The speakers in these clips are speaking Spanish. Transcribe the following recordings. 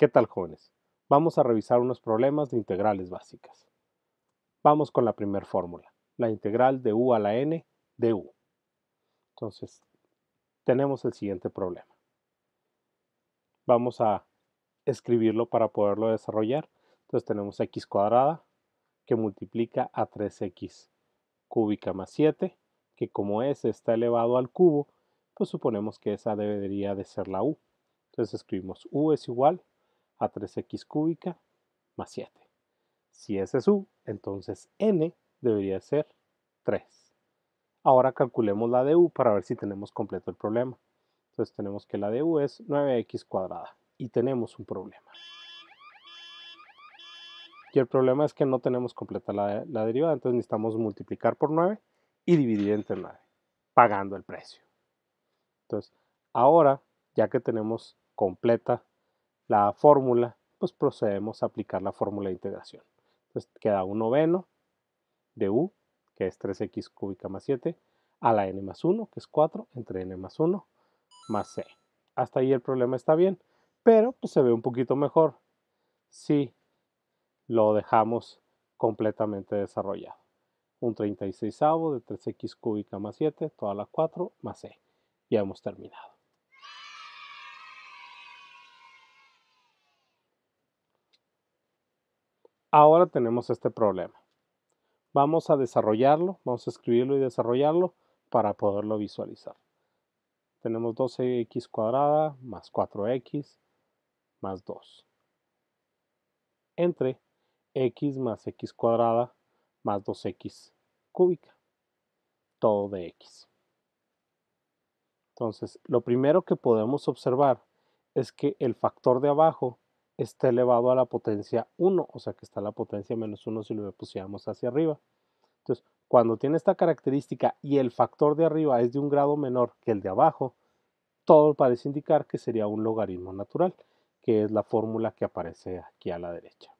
¿Qué tal jóvenes? Vamos a revisar unos problemas de integrales básicas. Vamos con la primera fórmula, la integral de u a la n de u. Entonces, tenemos el siguiente problema. Vamos a escribirlo para poderlo desarrollar. Entonces tenemos x cuadrada que multiplica a 3x cúbica más 7, que como s está elevado al cubo, pues suponemos que esa debería de ser la u. Entonces escribimos u es igual a 3x cúbica más 7. Si ese es u, entonces n debería ser 3. Ahora calculemos la de u para ver si tenemos completo el problema. Entonces tenemos que la de u es 9x cuadrada y tenemos un problema. Y el problema es que no tenemos completa la, la derivada, entonces necesitamos multiplicar por 9 y dividir entre 9, pagando el precio. Entonces, ahora, ya que tenemos completa la fórmula, pues procedemos a aplicar la fórmula de integración. Entonces queda un noveno de u, que es 3x cúbica más 7, a la n más 1, que es 4, entre n más 1, más c. Hasta ahí el problema está bien, pero pues, se ve un poquito mejor si lo dejamos completamente desarrollado. Un 36 de 3x cúbica más 7, toda la 4, más c. Ya hemos terminado. ahora tenemos este problema. Vamos a desarrollarlo, vamos a escribirlo y desarrollarlo para poderlo visualizar. Tenemos 12x cuadrada más 4x más 2 entre x más x cuadrada más 2x cúbica, todo de x. Entonces, lo primero que podemos observar es que el factor de abajo está elevado a la potencia 1, o sea que está la potencia menos 1 si lo pusiéramos hacia arriba. Entonces, cuando tiene esta característica y el factor de arriba es de un grado menor que el de abajo, todo parece indicar que sería un logaritmo natural, que es la fórmula que aparece aquí a la derecha.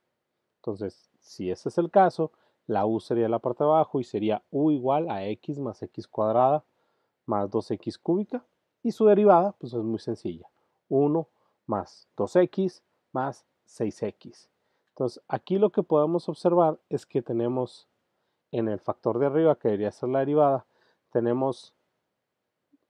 Entonces, si ese es el caso, la u sería la parte de abajo y sería u igual a x más x cuadrada más 2x cúbica y su derivada pues es muy sencilla, 1 más 2x más 6x. Entonces, aquí lo que podemos observar es que tenemos en el factor de arriba, que debería ser la derivada, tenemos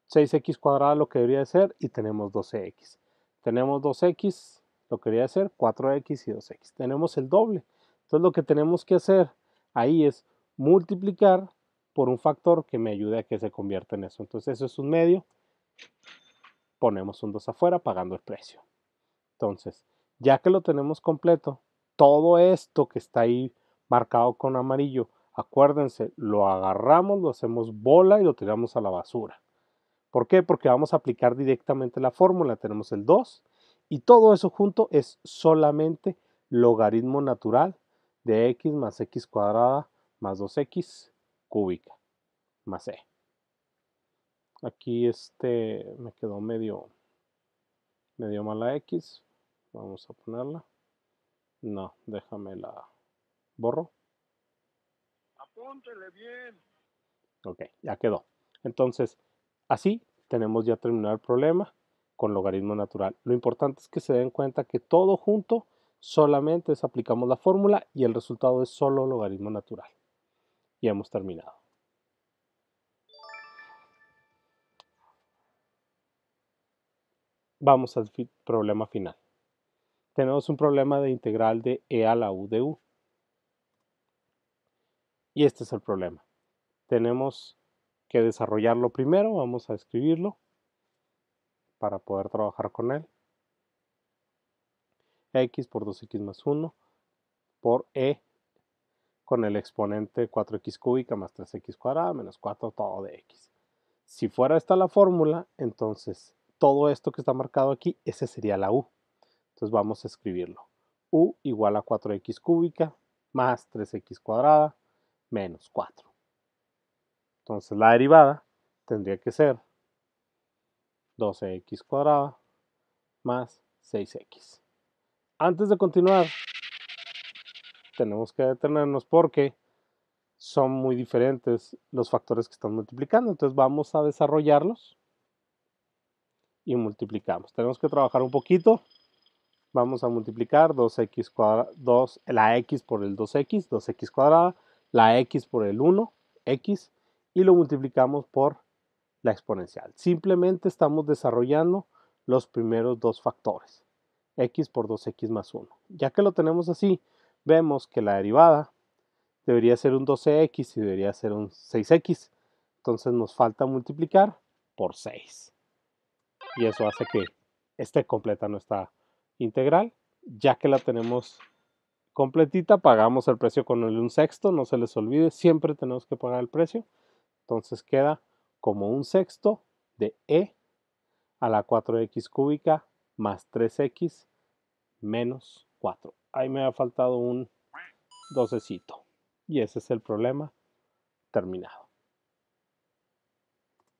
6x cuadrada, lo que debería de ser, y tenemos 12x. Tenemos 2x, lo que debería ser, 4x y 2x. Tenemos el doble. Entonces, lo que tenemos que hacer ahí es multiplicar por un factor que me ayude a que se convierta en eso. Entonces, eso es un medio. Ponemos un 2 afuera pagando el precio. Entonces, ya que lo tenemos completo, todo esto que está ahí marcado con amarillo, acuérdense, lo agarramos, lo hacemos bola y lo tiramos a la basura. ¿Por qué? Porque vamos a aplicar directamente la fórmula. Tenemos el 2 y todo eso junto es solamente logaritmo natural de x más x cuadrada más 2x cúbica más e. Aquí este me quedó medio, medio mala x, Vamos a ponerla. No, déjame la borro. Apúntele bien. Ok, ya quedó. Entonces, así tenemos ya terminado el problema con logaritmo natural. Lo importante es que se den cuenta que todo junto solamente es aplicamos la fórmula y el resultado es solo logaritmo natural. Y hemos terminado. Vamos al problema final tenemos un problema de integral de e a la u de u. Y este es el problema. Tenemos que desarrollarlo primero, vamos a escribirlo para poder trabajar con él. x por 2x más 1 por e con el exponente 4x cúbica más 3x cuadrada menos 4 todo de x. Si fuera esta la fórmula, entonces todo esto que está marcado aquí, ese sería la u. Entonces vamos a escribirlo. U igual a 4x cúbica más 3x cuadrada menos 4. Entonces la derivada tendría que ser 12x cuadrada más 6x. Antes de continuar, tenemos que detenernos porque son muy diferentes los factores que están multiplicando. Entonces vamos a desarrollarlos y multiplicamos. Tenemos que trabajar un poquito vamos a multiplicar 2x cuadrada, 2, la x por el 2x, 2x cuadrada, la x por el 1x y lo multiplicamos por la exponencial. Simplemente estamos desarrollando los primeros dos factores, x por 2x más 1. Ya que lo tenemos así, vemos que la derivada debería ser un 12x y debería ser un 6x. Entonces nos falta multiplicar por 6. Y eso hace que esté completa nuestra integral, ya que la tenemos completita, pagamos el precio con el un sexto, no se les olvide, siempre tenemos que pagar el precio, entonces queda como un sexto de e a la 4x cúbica más 3x menos 4. Ahí me ha faltado un docecito y ese es el problema terminado.